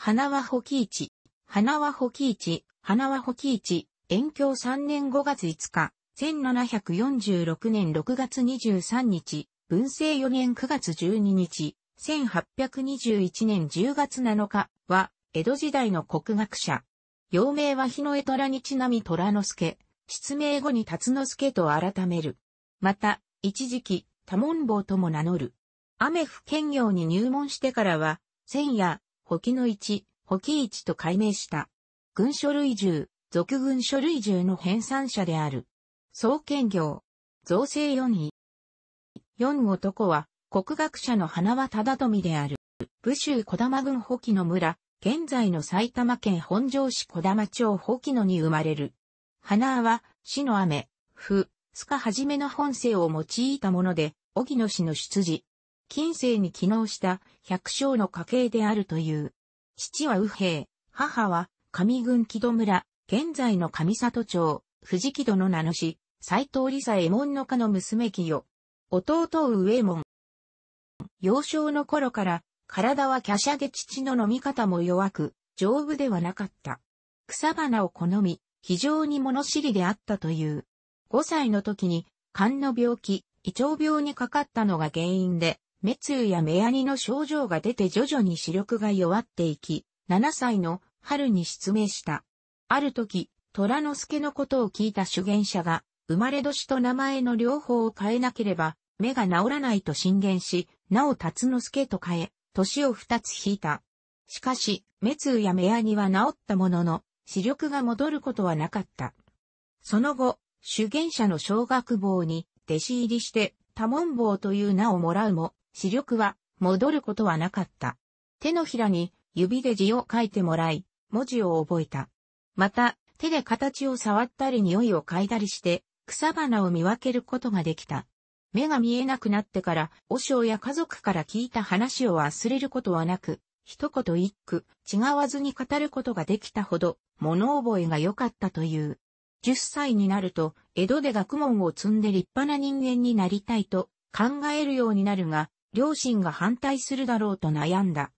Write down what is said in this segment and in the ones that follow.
花輪保木市、花輪保木市、花輪保木市、延教3年5月5日、1746年6月23日、文政4年9月12日、1821年10月7日は、江戸時代の国学者。幼名は日の江虎にちなみ虎之助、失明後に辰之助と改める。また、一時期、多門坊とも名乗る。雨府兼業に入門してからは、千夜、補記の1、補記1と改名した。軍書類1俗軍書類1の編纂者である。総研業、造成4位。4男は、国学者の花輪忠富である。武州小玉郡保木の村、現在の埼玉県本庄市小玉町保木野に生まれる。花は、死の雨、ふ、須賀はじめの本性を用いたもので、荻野氏の出自、近世に起能した百姓の家系であるという。父は右兵、母は上郡木戸村、現在の上里町、藤木戸の名の市、斎藤理佐右衛門の家の娘清。弟上衛門。幼少の頃から体は華奢で父の飲み方も弱く、丈夫ではなかった。草花を好み、非常に物知りであったという。5歳の時に、肝の病気、胃腸病にかかったのが原因で、目痛や目やにの症状が出て徐々に視力が弱っていき、7歳の春に失明した。ある時、虎之助のことを聞いた主言者が、生まれ年と名前の両方を変えなければ、目が治らないと進言し、なお辰之助と変え、年を二つ引いた。しかし、目痛や目やには治ったものの、視力が戻ることはなかった。その後、主言者の小学坊に弟子入りして、多門坊という名をもらうも、視力は戻ることはなかった。手のひらに指で字を書いてもらい、文字を覚えた。また、手で形を触ったり匂いを嗅いだりして、草花を見分けることができた。目が見えなくなってから、和尚や家族から聞いた話を忘れることはなく、一言一句、違わずに語ることができたほど、物覚えが良かったという。十歳になると、江戸で学問を積んで立派な人間になりたいと考えるようになるが、両親が反対するだろうと悩んだ。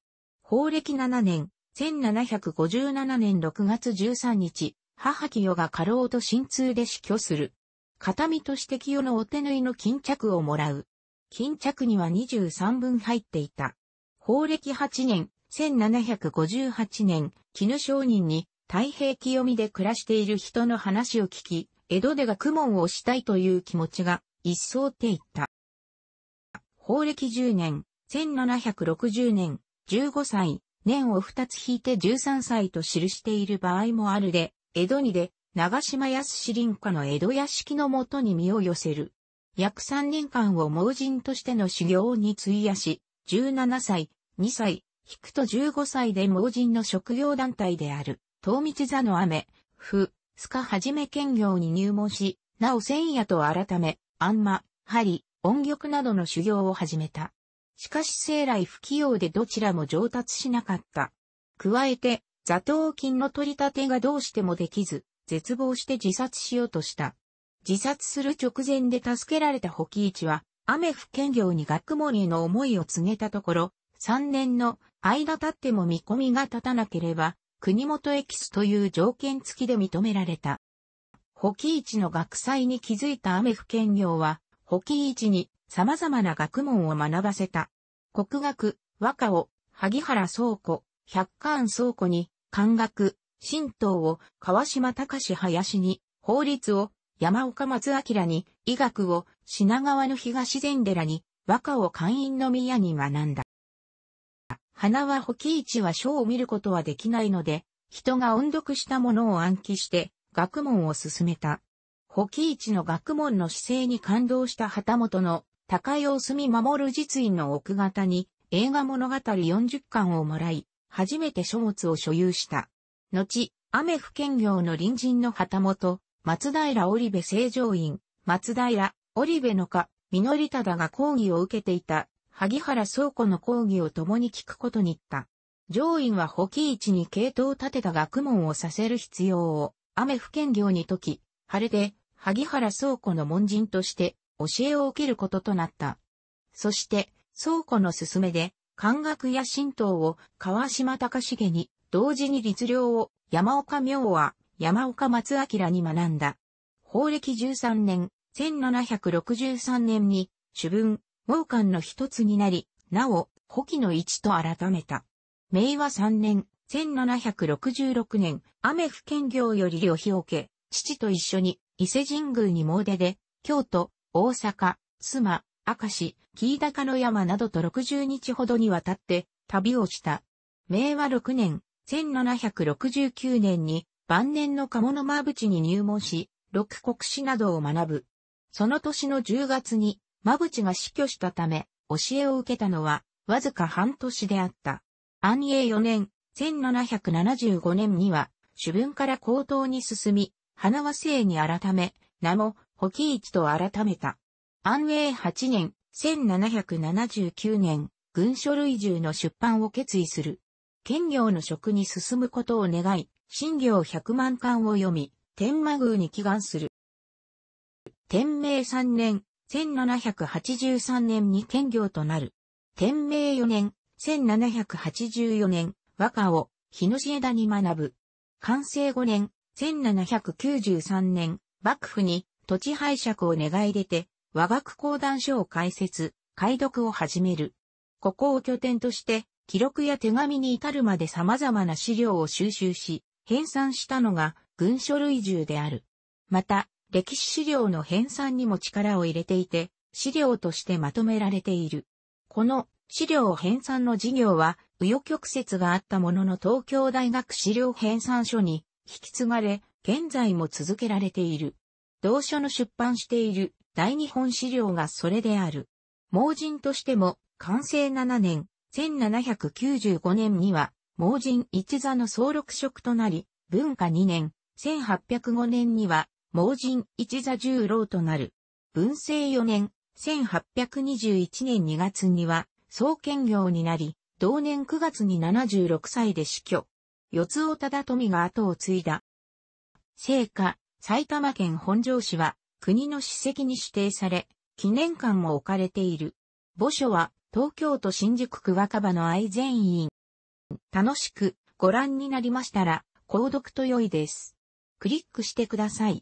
法暦7年、1757年6月13日、母清が過労と心痛で死去する。形見として清のお手縫いの巾着をもらう。巾着には23分入っていた。法暦8年、1758年、絹商人に太平清見で暮らしている人の話を聞き、江戸で学問をしたいという気持ちが一層っていった。法暦10年、1760年、15歳、年を2つ引いて13歳と記している場合もあるで、江戸にで、長島康林家の江戸屋敷のもとに身を寄せる。約3年間を盲人としての修行に費やし、17歳、2歳、引くと15歳で盲人の職業団体である、東道座の雨、ふ、須賀はじめ兼業に入門し、なお千夜と改め、あんま、針、音曲などの修行を始めた。しかし生来不器用でどちらも上達しなかった。加えて、座頭金の取り立てがどうしてもできず、絶望して自殺しようとした。自殺する直前で助けられた保木一は、雨不県業に学問への思いを告げたところ、3年の間経っても見込みが立たなければ、国元エキスという条件付きで認められた。保木一の学祭に気づいた雨府県業は、保木一に様々な学問を学ばせた。国学、和歌を、萩原倉庫、百貫倉庫に、漢学、神道を川島隆林に、法律を山岡松明に、医学を品川の東禅寺に、和歌を官員の宮に学んだ。花は保木市は書を見ることはできないので、人が音読したものを暗記して学問を進めた。保木市の学問の姿勢に感動した旗本の高井住み守る実印の奥方に映画物語40巻をもらい、初めて書物を所有した。後、雨府兼業の隣人の旗本、松平織部正常院、松平、織部の家、実りただが講義を受けていた、萩原倉庫の講義を共に聞くことに行った。上院は保木市に系統を立てた学問をさせる必要を、雨府兼業に解き、晴れて、萩原倉庫の門人として教えを受けることとなった。そして、倉庫の勧めで、漢学や神道を川島隆重に、同時に律令を山岡明は山岡松明に学んだ。法暦13年、1763年に、主文、猛冠の一つになり、なお、古希の一と改めた。明和3年、1766年、雨不兼行より旅費を受け、父と一緒に伊勢神宮に詣で、京都、大阪、須磨、明石、紀伊高の山などと60日ほどにわたって旅をした。明和6年、1769年に晩年の鴨の間淵に入門し、六国史などを学ぶ。その年の10月に間淵が死去したため、教えを受けたのは、わずか半年であった。安永4年、1775年には、主文から高等に進み、花は姓に改め、名も、保木市と改めた。安永8年、1779年、軍書類従の出版を決意する。兼業の職に進むことを願い、新行100万巻を読み、天満宮に祈願する。天明3年、1783年に兼業となる。天明4年、1784年、和歌を、日の枝に学ぶ。完成5年、1793年、幕府に土地拝借を願い出て、和学講談所を開設、解読を始める。ここを拠点として、記録や手紙に至るまで様々な資料を収集し、編纂したのが軍書類中である。また、歴史資料の編纂にも力を入れていて、資料としてまとめられている。この資料編纂の事業は、紆余曲折があったものの東京大学資料編纂所に引き継がれ、現在も続けられている。同書の出版している大日本資料がそれである。盲人としても、完成7年、1795年には、盲人一座の総録職となり、文化2年、1805年には、盲人一座十郎となる。文政4年、1821年2月には、総兼業になり、同年9月に76歳で死去。四つ尾忠富が後を継いだ。聖火、埼玉県本庄市は国の史跡に指定され、記念館も置かれている。墓所は東京都新宿区若葉の愛善院。楽しくご覧になりましたら、購読と良いです。クリックしてください。